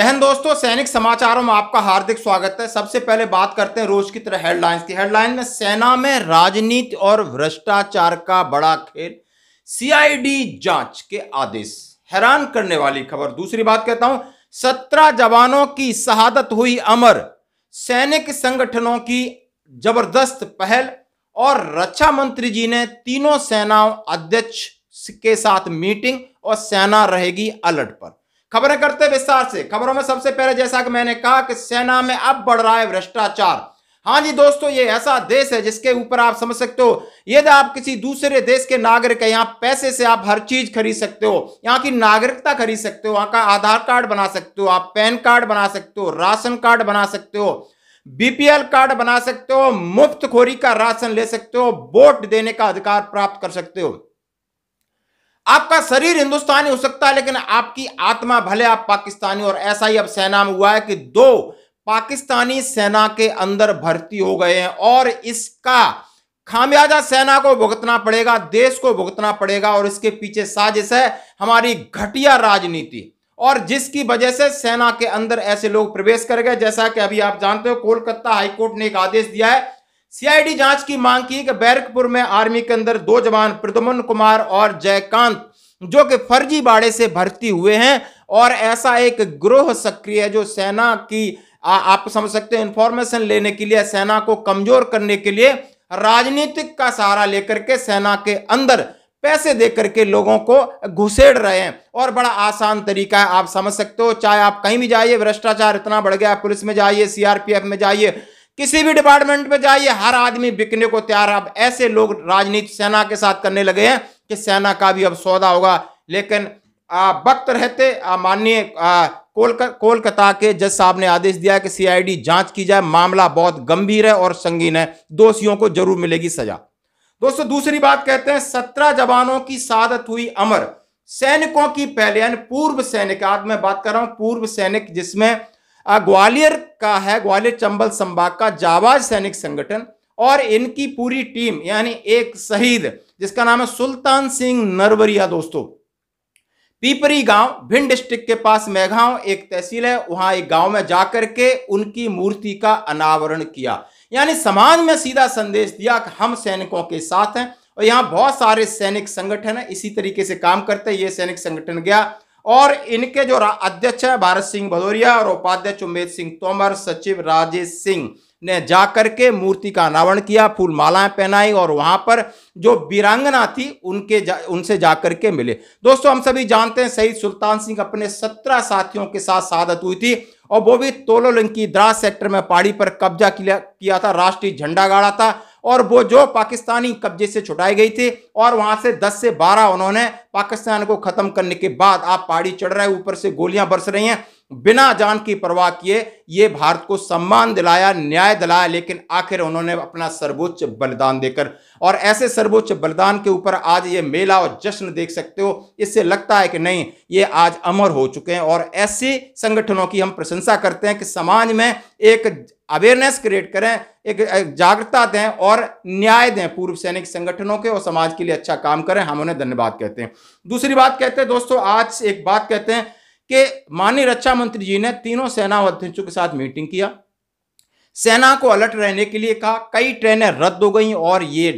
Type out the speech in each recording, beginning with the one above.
जय दोस्तों सैनिक समाचारों में आपका हार्दिक स्वागत है सबसे पहले बात करते हैं रोज की तरह हेडलाइंस की हेडलाइन में सेना में राजनीति और भ्रष्टाचार का बड़ा खेल सीआईडी जांच के आदेश हैरान करने वाली खबर दूसरी बात कहता हूं सत्रह जवानों की शहादत हुई अमर सैनिक संगठनों की जबरदस्त पहल और रक्षा मंत्री जी ने तीनों सेनाओं अध्यक्ष के साथ मीटिंग और सेना रहेगी अलर्ट पर खबरें करते विस्तार से खबरों में सबसे पहले जैसा कि मैंने कहा कि सेना में अब बढ़ रहा है भ्रष्टाचार हाँ जी दोस्तों ये ऐसा देश है जिसके ऊपर आप समझ सकते हो यदि आप किसी दूसरे देश के नागरिक है यहाँ पैसे से आप हर चीज खरीद सकते हो यहाँ की नागरिकता खरीद सकते हो यहाँ का आधार कार्ड बना सकते हो आप पैन कार्ड बना सकते हो राशन कार्ड बना सकते हो बीपीएल कार्ड बना सकते हो मुफ्त खोरी का राशन ले सकते हो वोट देने का अधिकार प्राप्त कर सकते हो आपका शरीर हिंदुस्तानी हो सकता है लेकिन आपकी आत्मा भले आप पाकिस्तानी और ऐसा ही अब सेना में हुआ है कि दो पाकिस्तानी सेना के अंदर भर्ती हो गए हैं और इसका खामियाजा सेना को भुगतना पड़ेगा देश को भुगतना पड़ेगा और इसके पीछे साजिश है हमारी घटिया राजनीति और जिसकी वजह से सेना के अंदर ऐसे लोग प्रवेश कर गए जैसा कि अभी आप जानते हो कोलकाता हाईकोर्ट ने एक आदेश दिया है सीआईडी जांच की मांग की कि बैरकपुर में आर्मी के अंदर दो जवान प्रदुमन कुमार और जयकांत जो कि फर्जी बाड़े से भर्ती हुए हैं और ऐसा एक ग्रोह सक्रिय है जो सेना की आ, आप समझ सकते हो इंफॉर्मेशन लेने के लिए सेना को कमजोर करने के लिए राजनीतिक का सहारा लेकर के सेना के अंदर पैसे दे करके लोगों को घुसेड़ रहे हैं और बड़ा आसान तरीका है आप समझ सकते हो चाहे आप कहीं भी जाइए भ्रष्टाचार इतना बढ़ गया पुलिस में जाइए सीआरपीएफ में जाइए किसी भी डिपार्टमेंट में जाइए हर आदमी बिकने को तैयार अब ऐसे लोग राजनीति सेना के साथ करने लगे हैं कि सेना का भी अब सौदा होगा लेकिन वक्त रहते माननीय कोलकाता के जज साहब ने आदेश दिया कि सीआईडी जांच की जाए मामला बहुत गंभीर है और संगीन है दोषियों को जरूर मिलेगी सजा दोस्तों दूसरी बात कहते हैं सत्रह जवानों की शादत हुई अमर सैनिकों की पहले यानी पूर्व सैनिक आज मैं बात कर रहा हूं पूर्व सैनिक जिसमें ग्वालियर का है ग्वालियर चंबल संभाग का जाबाज सैनिक संगठन और इनकी पूरी टीम यानी एक शहीद जिसका नाम है सुल्तान सिंह नरवरिया दोस्तों पीपरी गांव भिंड डिस्ट्रिक्ट के पास मेघाव एक तहसील है वहां एक गांव में जाकर के उनकी मूर्ति का अनावरण किया यानी समाज में सीधा संदेश दिया कि हम सैनिकों के साथ हैं और यहां बहुत सारे सैनिक संगठन है इसी तरीके से काम करते हैं ये सैनिक संगठन गया और इनके जो अध्यक्ष है भारत सिंह भदौरिया और उपाध्यक्ष उमेद सिंह तोमर सचिव राजेश सिंह ने जाकर के मूर्ति का अनावरण किया फूल मालाएं पहनाई और वहां पर जो वीरांगना थी उनके जा, उनसे जाकर के मिले दोस्तों हम सभी जानते हैं शहीद सुल्तान सिंह अपने सत्रह साथियों के साथ शहादत हुई थी और वो भी तोलोलंकी द्रास सेक्टर में पहाड़ी पर कब्जा किया था राष्ट्रीय झंडा गाड़ा था और वो जो पाकिस्तानी कब्जे से छुटाई गई थी और वहां से 10 से 12 उन्होंने पाकिस्तान को खत्म करने के बाद आप पहाड़ी चढ़ रहे हैं ऊपर से गोलियां बरस रही हैं बिना जान की परवाह किए ये भारत को सम्मान दिलाया न्याय दिलाया लेकिन आखिर उन्होंने अपना सर्वोच्च बलिदान देकर और ऐसे सर्वोच्च बलिदान के ऊपर आज ये मेला और जश्न देख सकते हो इससे लगता है कि नहीं ये आज अमर हो चुके हैं और ऐसे संगठनों की हम प्रशंसा करते हैं कि समाज में एक अवेयरनेस क्रिएट करें एक जागरूकता दें और न्याय दें पूर्व सैनिक संगठनों के और समाज के लिए अच्छा काम करें हम उन्हें धन्यवाद कहते हैं दूसरी बात कहते हैं दोस्तों आज एक बात कहते हैं कि माननीय रक्षा मंत्री जी ने तीनों सेना अध्यक्षों के साथ मीटिंग किया सेना को अलर्ट रहने के लिए कहा कई ट्रेनें रद्द हो गई और ये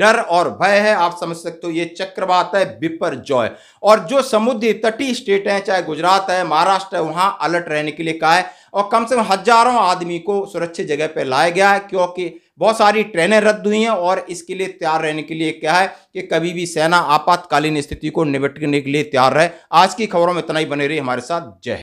डर और भय है आप समझ सकते हो ये चक्रवात है विपर जॉय और जो समुद्री तटीय स्टेट है चाहे गुजरात है महाराष्ट्र है वहां अलर्ट रहने के लिए कहा है और कम से कम हजारों आदमी को सुरक्षित जगह पर लाया गया है क्योंकि बहुत सारी ट्रेनें रद्द हुई हैं और इसके लिए तैयार रहने के लिए क्या है कि कभी भी सेना आपातकालीन स्थिति को निपटने के लिए तैयार रहे आज की खबरों में इतना ही बने रही हमारे साथ जय